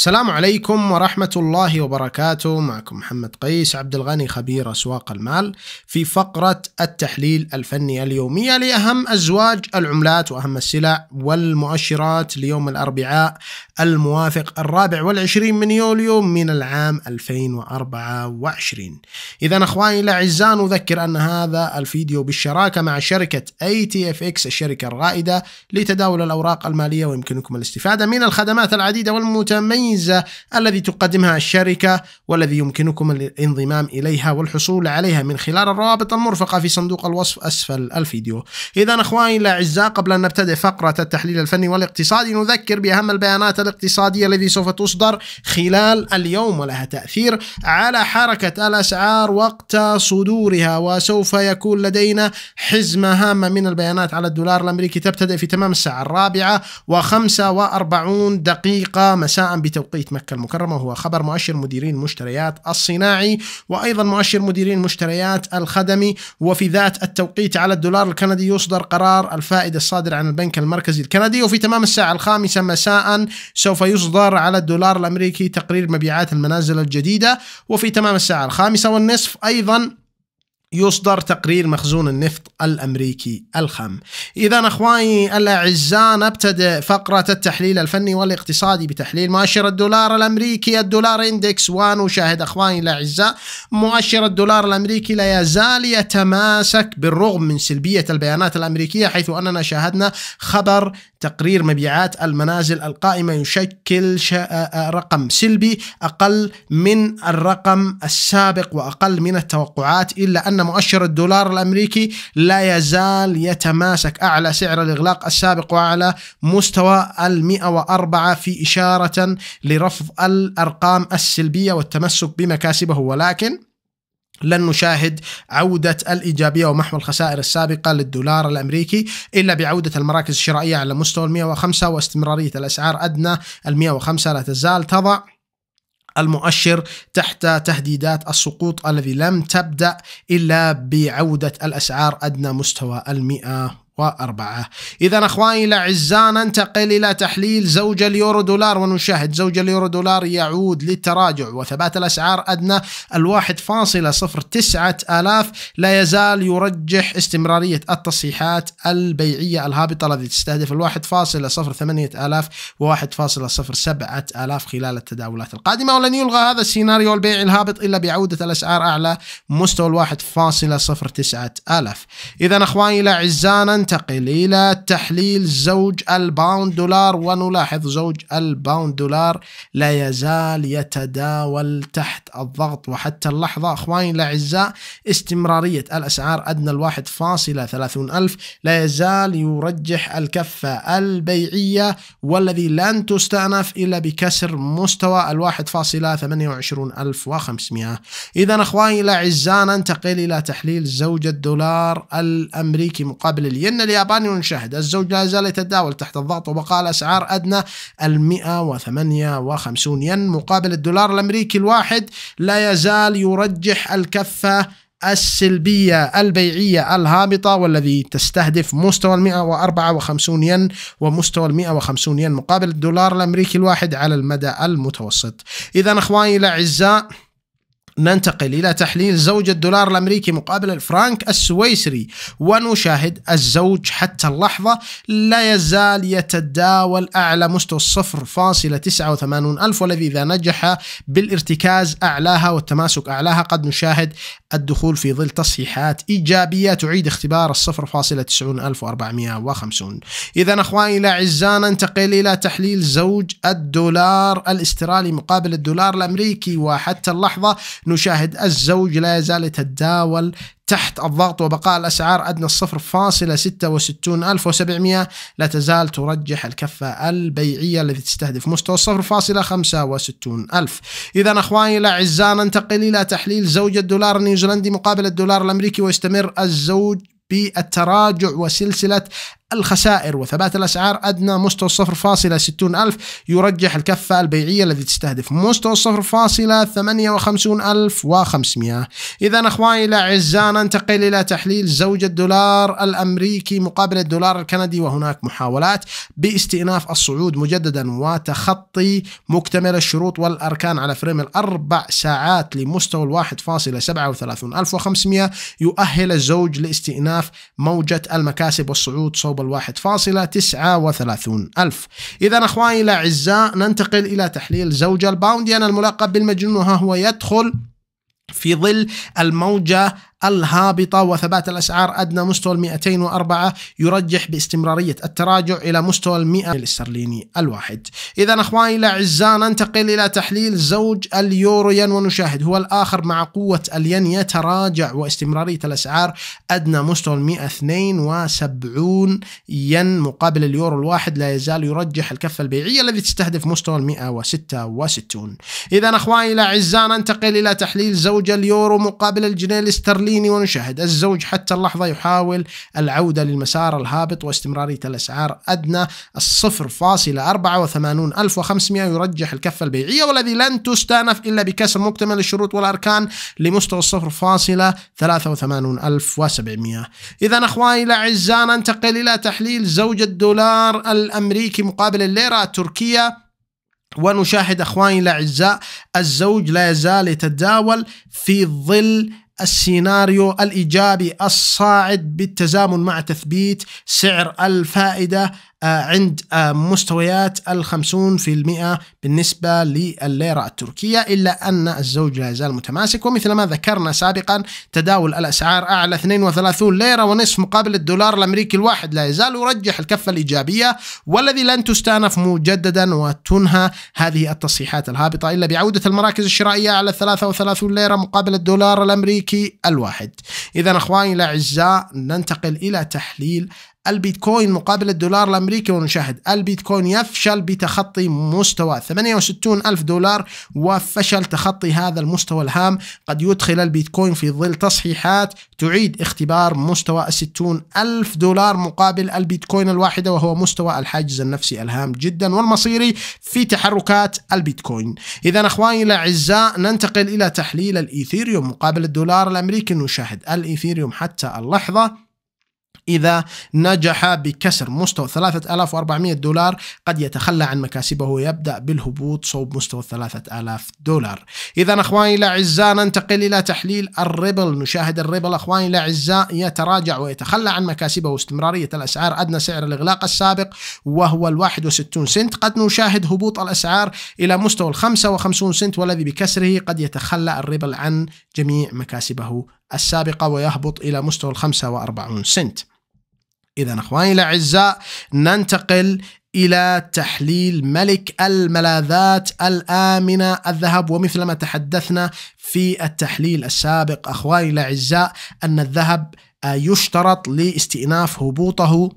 السلام عليكم ورحمة الله وبركاته معكم محمد قيس عبد الغني خبير أسواق المال في فقرة التحليل الفني اليومية لأهم أزواج العملات وأهم السلع والمؤشرات ليوم الأربعاء الموافق الرابع والعشرين من يوليو من العام 2024 إذا أخواني الأعزاء نذكر أن هذا الفيديو بالشراكة مع شركة ATFX الشركة الرائدة لتداول الأوراق المالية ويمكنكم الاستفادة من الخدمات العديدة والمتميزة الميزة الذي تقدمها الشركة والذي يمكنكم الانضمام إليها والحصول عليها من خلال الروابط المرفقة في صندوق الوصف أسفل الفيديو إذا أخواني الأعزاء قبل أن نبتدئ فقرة التحليل الفني والاقتصادي نذكر بأهم البيانات الاقتصادية التي سوف تصدر خلال اليوم ولها تأثير على حركة الأسعار وقت صدورها وسوف يكون لدينا حزمة هامة من البيانات على الدولار الأمريكي تبتدئ في تمام الساعة الرابعة و45 دقيقة مساء بتوقيت مكة المكرمة وهو خبر مؤشر مديرين المشتريات الصناعي وأيضا مؤشر مديرين المشتريات الخدمي وفي ذات التوقيت على الدولار الكندي يصدر قرار الفائدة الصادر عن البنك المركزي الكندي وفي تمام الساعة الخامسة مساء سوف يصدر على الدولار الأمريكي تقرير مبيعات المنازل الجديدة وفي تمام الساعة الخامسة والنصف أيضا يصدر تقرير مخزون النفط الامريكي الخام. اذا اخواني الاعزاء نبتدئ فقره التحليل الفني والاقتصادي بتحليل مؤشر الدولار الامريكي الدولار اندكس ونشاهد وشاهد اخواني الاعزاء مؤشر الدولار الامريكي لا يزال يتماسك بالرغم من سلبيه البيانات الامريكيه حيث اننا شاهدنا خبر تقرير مبيعات المنازل القائمة يشكل آه، رقم سلبي أقل من الرقم السابق وأقل من التوقعات إلا أن مؤشر الدولار الأمريكي لا يزال يتماسك أعلى سعر الإغلاق السابق وعلى مستوى ال 104 في إشارة لرفض الأرقام السلبية والتمسك بمكاسبه ولكن لن نشاهد عودة الإيجابية ومحو الخسائر السابقة للدولار الأمريكي إلا بعودة المراكز الشرائية على مستوى 105 واستمرارية الأسعار أدنى 105 لا تزال تضع المؤشر تحت تهديدات السقوط الذي لم تبدأ إلا بعودة الأسعار أدنى مستوى المئة وأربعة إذا أخواني الأعزاء ننتقل إلى تحليل زوج اليورو دولار ونشاهد زوج اليورو دولار يعود للتراجع وثبات الأسعار أدنى الواحد فاصلة صفر تسعة آلاف لا يزال يرجح استمرارية التصحيحات البيعية الهابطة التي تستهدف الواحد فاصلة صفر ثمانية آلاف وواحد فاصلة صفر سبعة آلاف خلال التداولات القادمة ولن يلغى هذا السيناريو البيعي الهابط إلا بعودة الأسعار أعلى مستوى الواحد فاصلة صفر تسعة آلاف إذا أخواني الأعزاء ننتقل إلى تحليل زوج الباوند دولار ونلاحظ زوج الباوند دولار لا يزال يتداول تحت الضغط وحتى اللحظة أخواني الأعزاء استمرارية الأسعار أدنى الواحد فاصلة ثلاثون ألف لا يزال يرجح الكفة البيعية والذي لن تستأنف إلا بكسر مستوى الواحد فاصلة ثمانية وعشرون ألف وخمسمائة إذا أخواني الأعزاء ننتقل إلى تحليل زوج الدولار الأمريكي مقابل الين ين الياباني ونشاهد الزوج لا يزال يتداول تحت الضغط وبقاء الأسعار أدنى ال 158 ين مقابل الدولار الأمريكي الواحد لا يزال يرجح الكفة السلبية البيعية الهابطة والذي تستهدف مستوى ال 154 ين ومستوى ال 150 ين مقابل الدولار الأمريكي الواحد على المدى المتوسط إذا أخواني الأعزاء ننتقل إلى تحليل زوج الدولار الأمريكي مقابل الفرنك السويسري ونشاهد الزوج حتى اللحظة لا يزال يتداول أعلى مستوى الصفر فاصلة وثمانون ألف والذي إذا نجح بالارتكاز أعلاها والتماسك أعلاها قد نشاهد الدخول في ظل تصحيحات إيجابية تعيد اختبار الصفر فاصلة تسعون ألف وأربعمائة وخمسون إذا أخواني الأعزاء ننتقل إلى تحليل زوج الدولار الاسترالي مقابل الدولار الأمريكي وحتى اللحظة نشاهد الزوج لا يزال يتداول تحت الضغط وبقاء الأسعار أدنى الصفر فاصلة ستة وستون ألف وسبعمية لا تزال ترجح الكفة البيعية التي تستهدف مستوى الصفر فاصلة خمسة وستون ألف إذا أخواني الأعزاء ننتقل إلى تحليل زوج الدولار النيوزيلندي مقابل الدولار الأمريكي ويستمر الزوج بالتراجع وسلسلة الخسائر وثبات الأسعار أدنى مستوى 0.60 ألف يرجح الكفة البيعية الذي تستهدف مستوى 0.58500 إذا أخواني الأعزاء ننتقل إلى تحليل زوج الدولار الأمريكي مقابل الدولار الكندي وهناك محاولات باستئناف الصعود مجددا وتخطي مكتمل الشروط والأركان على فريم الأربع ساعات لمستوى الواحد فاصلة سبعة وثلاثون ألف يؤهل الزوج لاستئناف موجة المكاسب والصعود صوب قبل 1.39 ألف إذا أخواني الأعزاء ننتقل إلى تحليل زوجة الباوندي أنا الملقب بالمجنون وها هو يدخل في ظل الموجة الهابطة وثبات الأسعار أدنى مستوى 204 يرجح باستمرارية التراجع إلى مستوى ال 100 الاسترليني الواحد إذا أخواني الأعزاء ننتقل إلى تحليل زوج اليورو ين ونشاهد هو الآخر مع قوة الين يتراجع واستمرارية الأسعار أدنى مستوى 172 ين مقابل اليورو الواحد لا يزال يرجح الكفة البيعية الذي تستهدف مستوى ال 166 إذا أخواني الأعزاء ننتقل إلى تحليل زوج اليورو مقابل الجنيه الاسترليني خليني ونشاهد الزوج حتى اللحظة يحاول العودة للمسار الهابط واستمرارية الأسعار أدنى الصفر فاصلة أربعة وثمانون ألف وخمسمائة يرجح الكفة البيعية والذي لن تستأنف إلا بكسر مكتمل الشروط والأركان لمستوى الصفر فاصلة ثلاثة وثمانون ألف وسبعمائة إذا أخواني الأعزاء ننتقل إلى تحليل زوج الدولار الأمريكي مقابل الليرة التركية ونشاهد اخواني الاعزاء الزوج لا يزال يتداول في ظل السيناريو الايجابي الصاعد بالتزامن مع تثبيت سعر الفائده آه، عند آه، مستويات ال 50% بالنسبة لليرة التركية إلا أن الزوج لا يزال متماسك ومثل ما ذكرنا سابقا تداول الأسعار أعلى 32 ليرة ونصف مقابل الدولار الأمريكي الواحد لا يزال يرجح الكفة الإيجابية والذي لن تستأنف مجددا وتنهى هذه التصحيحات الهابطة إلا بعودة المراكز الشرائية على 33 ليرة مقابل الدولار الأمريكي الفكي الواحد إذا أخواني الأعزاء ننتقل إلى تحليل البيتكوين مقابل الدولار الأمريكي ونشاهد البيتكوين يفشل بتخطي مستوى 68 ألف دولار وفشل تخطي هذا المستوى الهام قد يدخل البيتكوين في ظل تصحيحات تعيد اختبار مستوى 60 ألف دولار مقابل البيتكوين الواحدة وهو مستوى الحاجز النفسي الهام جدا والمصيري في تحركات البيتكوين إذا أخواني الأعزاء ننتقل إلى تحليل الإيثيريوم مقابل الدولار الأمريكي نشاهد الإيثيريوم حتى اللحظة إذا نجح بكسر مستوى 3400 دولار قد يتخلى عن مكاسبه ويبدأ بالهبوط صوب مستوى 3000 دولار إذا أخواني الأعزاء ننتقل إلى تحليل الريبل نشاهد الريبل أخواني الأعزاء يتراجع ويتخلى عن مكاسبه واستمرارية الأسعار أدنى سعر الإغلاق السابق وهو ال 61 سنت قد نشاهد هبوط الأسعار إلى مستوى ال 55 سنت والذي بكسره قد يتخلى الريبل عن جميع مكاسبه السابقة ويهبط إلى مستوى ال 45 سنت إذا أخواني الأعزاء ننتقل إلى تحليل ملك الملاذات الآمنة الذهب ومثلما تحدثنا في التحليل السابق أخواني الأعزاء أن الذهب آه، يشترط لاستئناف هبوطه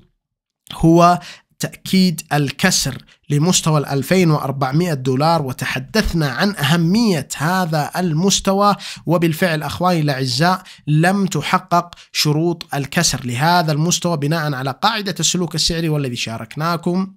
هو تأكيد الكسر لمستوى ال 2400 دولار وتحدثنا عن أهمية هذا المستوى وبالفعل أخواني الأعزاء لم تحقق شروط الكسر لهذا المستوى بناء على قاعدة السلوك السعري والذي شاركناكم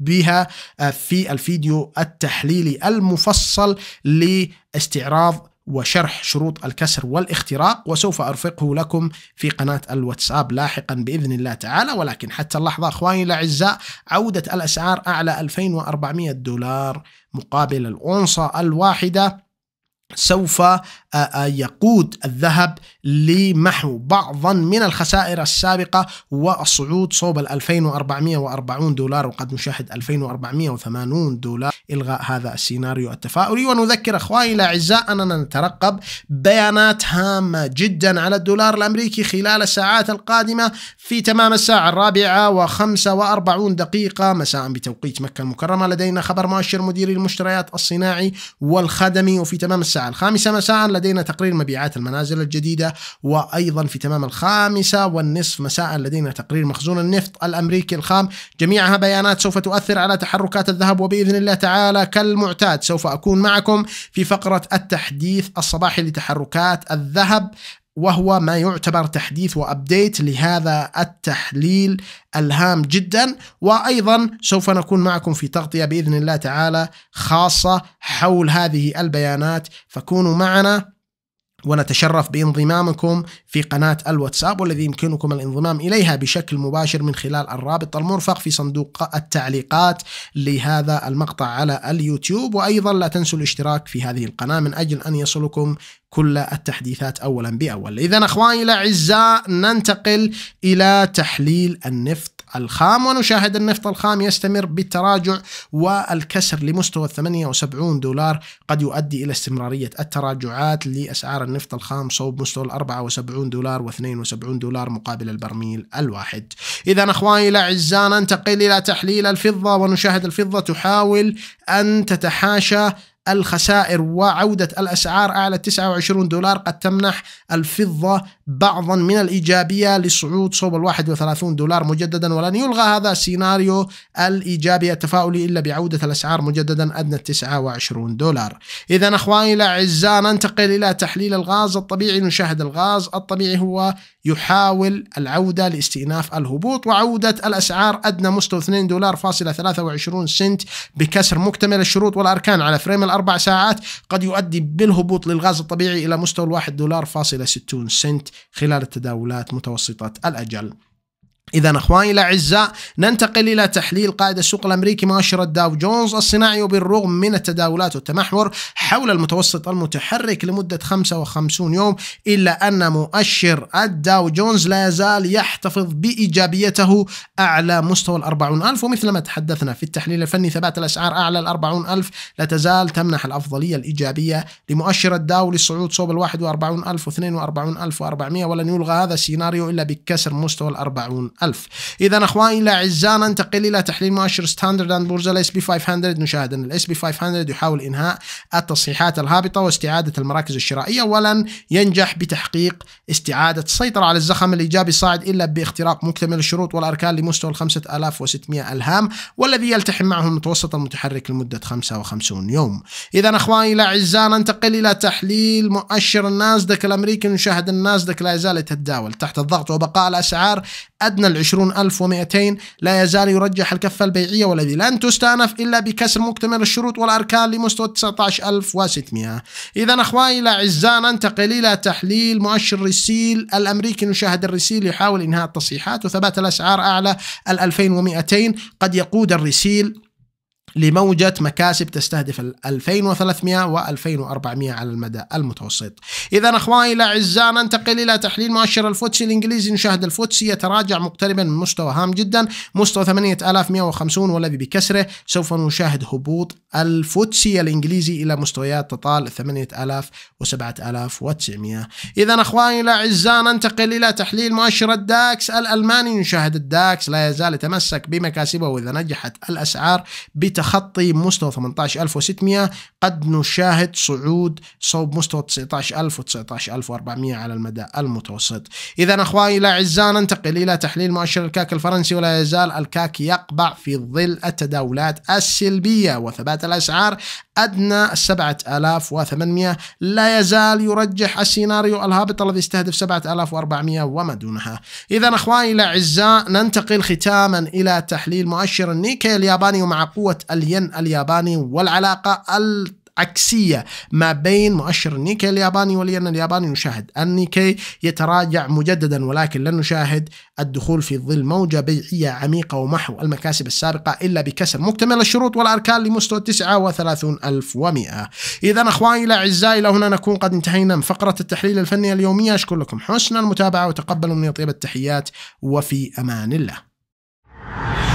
بها آه، في الفيديو التحليلي المفصل لاستعراض وشرح شروط الكسر والاختراق وسوف أرفقه لكم في قناة الواتساب لاحقا بإذن الله تعالى ولكن حتى اللحظة أخواني الأعزاء عودة الأسعار أعلى 2400 دولار مقابل الأونصة الواحدة سوف آه، آه، يقود الذهب لمحو بعضا من الخسائر السابقة والصعود صوب ال 2440 دولار وقد نشاهد 2480 دولار إلغاء هذا السيناريو التفاؤلي ونذكر أخواني الأعزاء أننا نترقب بيانات هامة جدا على الدولار الأمريكي خلال الساعات القادمة في تمام الساعة الرابعة الرابعة و45 دقيقة مساء بتوقيت مكة المكرمة لدينا خبر مؤشر مديري المشتريات الصناعي والخدمي وفي تمام الساعة الخامسة مساء لدينا تقرير مبيعات المنازل الجديدة وأيضا في تمام الخامسة والنصف مساء لدينا تقرير مخزون النفط الأمريكي الخام جميعها بيانات سوف تؤثر على تحركات الذهب وبإذن الله تعالى كالمعتاد سوف أكون معكم في فقرة التحديث الصباحي لتحركات الذهب وهو ما يعتبر تحديث وابديت لهذا التحليل الهام جدا وايضا سوف نكون معكم في تغطيه باذن الله تعالى خاصه حول هذه البيانات فكونوا معنا ونتشرف بانضمامكم في قناة الواتساب والذي يمكنكم الانضمام إليها بشكل مباشر من خلال الرابط المرفق في صندوق التعليقات لهذا المقطع على اليوتيوب وأيضا لا تنسوا الاشتراك في هذه القناة من أجل أن يصلكم كل التحديثات أولا بأول إذا أخواني الأعزاء ننتقل إلى تحليل النفط الخام ونشاهد النفط الخام يستمر بالتراجع والكسر لمستوى 78 دولار قد يؤدي إلى استمرارية التراجعات لأسعار النفط الخام صوب مستوى 74 دولار و72 دولار مقابل البرميل الواحد إذا أخواني الأعزاء ننتقل إلى تحليل الفضة ونشاهد الفضة تحاول أن تتحاشى الخسائر وعودة الأسعار أعلى 29 دولار قد تمنح الفضة بعضا من الإيجابية لصعود صوب ال 31 دولار مجددا ولن يلغى هذا السيناريو الإيجابي التفاؤلي إلا بعودة الأسعار مجددا أدنى 29 دولار إذا أخواني الأعزاء ننتقل إلى تحليل الغاز الطبيعي نشاهد الغاز الطبيعي هو يحاول العودة لاستئناف الهبوط وعودة الأسعار أدنى مستوى 2 دولار فاصلة 23 سنت بكسر مكتمل الشروط والأركان على فريم الأربع ساعات قد يؤدي بالهبوط للغاز الطبيعي إلى مستوى 1 دولار فاصلة 60 سنت خلال التداولات متوسطة الأجل إذا أخواني الأعزاء ننتقل إلى تحليل قائد السوق الأمريكي مؤشر الداو جونز الصناعي وبالرغم من التداولات والتمحور حول المتوسط المتحرك لمدة 55 يوم إلا أن مؤشر الداو جونز لا يزال يحتفظ بإيجابيته أعلى مستوى ال 40000 ومثل ما تحدثنا في التحليل الفني ثبات الأسعار أعلى ال 40000 لا تزال تمنح الأفضلية الإيجابية لمؤشر الداو للصعود صوب ال ألف و 42400 ولن يلغى هذا السيناريو إلا بكسر مستوى ال 40000 ألف إذا أخواني الأعزاء ننتقل إلى تحليل مؤشر ستاندرد أند بورز الإس بي 500 نشاهد أن الإس بي 500 يحاول إنهاء التصحيحات الهابطة واستعادة المراكز الشرائية ولن ينجح بتحقيق استعادة السيطرة على الزخم الإيجابي الصاعد إلا باختراق مكتمل الشروط والأركان لمستوى ال 5600 ألهام والذي يلتحم معه المتوسط المتحرك لمدة 55 يوم إذا أخواني الأعزاء ننتقل إلى تحليل مؤشر الناسدك الأمريكي نشاهد الناسدك لا يزال يتداول تحت الضغط وبقاء الأسعار أدنى أدنى ال 20200 لا يزال يرجح الكفة البيعية والذي لن تستأنف إلا بكسر مكتمل الشروط والأركان لمستوى 19600 إذا أخواني الأعزاء ننتقل إلى تحليل مؤشر الرسيل الأمريكي نشاهد الرسيل يحاول إنهاء التصحيحات وثبات الأسعار أعلى ال 2200 قد يقود الرسيل لموجة مكاسب تستهدف 2300 و 2400 على المدى المتوسط. إذا أخواني الأعزاء ننتقل إلى تحليل مؤشر الفوتسي الإنجليزي نشاهد الفوتسي يتراجع مقتربا من مستوى هام جدا مستوى 8150 والذي بكسره سوف نشاهد هبوط الفوتسي الإنجليزي إلى مستويات تطال 8000 و 7900. إذا أخواني الأعزاء ننتقل إلى تحليل مؤشر الداكس الألماني نشاهد الداكس لا يزال يتمسك بمكاسبه وإذا نجحت الأسعار بت تخطي مستوى 18600 قد نشاهد صعود صوب مستوى 19000 و 19400 على المدى المتوسط إذا أخواني الأعزاء ننتقل إلى تحليل مؤشر الكاك الفرنسي ولا يزال الكاك يقبع في ظل التداولات السلبية وثبات الأسعار أدنى 7800 لا يزال يرجح السيناريو الهابط الذي يستهدف 7400 وما دونها إذا أخواني الأعزاء ننتقل ختاما إلى تحليل مؤشر النيكي الياباني ومع قوة الين الياباني والعلاقة عكسية ما بين مؤشر النيكي الياباني والين الياباني نشاهد النيكي يتراجع مجددا ولكن لن نشاهد الدخول في ظل موجة بيعية عميقة ومحو المكاسب السابقة إلا بكسر مكتمل الشروط والأركان لمستوى 39100 إذا أخواني الأعزاء إلى هنا نكون قد انتهينا من فقرة التحليل الفني اليومية أشكر لكم حسن المتابعة وتقبلوا مني طيب التحيات وفي أمان الله